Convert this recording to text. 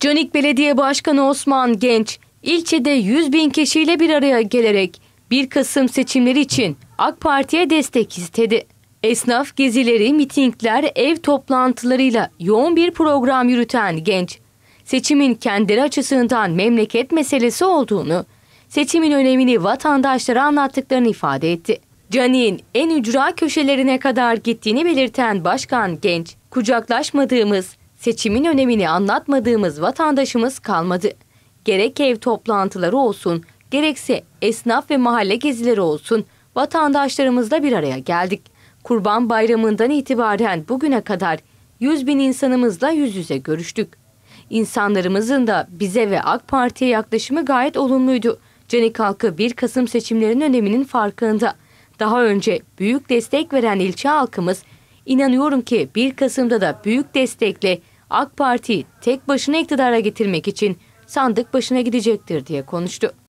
Canik Belediye Başkanı Osman Genç, ilçede 100 bin kişiyle bir araya gelerek 1 Kasım seçimleri için AK Parti'ye destek istedi. Esnaf gezileri, mitingler, ev toplantılarıyla yoğun bir program yürüten Genç, seçimin kendileri açısından memleket meselesi olduğunu, seçimin önemini vatandaşlara anlattıklarını ifade etti. Canik'in en ücra köşelerine kadar gittiğini belirten Başkan Genç, kucaklaşmadığımız, seçimin önemini anlatmadığımız vatandaşımız kalmadı. Gerek ev toplantıları olsun, gerekse esnaf ve mahalle gezileri olsun vatandaşlarımızla bir araya geldik. Kurban Bayramı'ndan itibaren bugüne kadar 100 bin insanımızla yüz yüze görüştük. İnsanlarımızın da bize ve AK Parti'ye yaklaşımı gayet olumluydu. Canik halkı 1 Kasım seçimlerinin öneminin farkında. Daha önce büyük destek veren ilçe halkımız inanıyorum ki 1 Kasım'da da büyük destekle AK Parti tek başına iktidara getirmek için sandık başına gidecektir diye konuştu.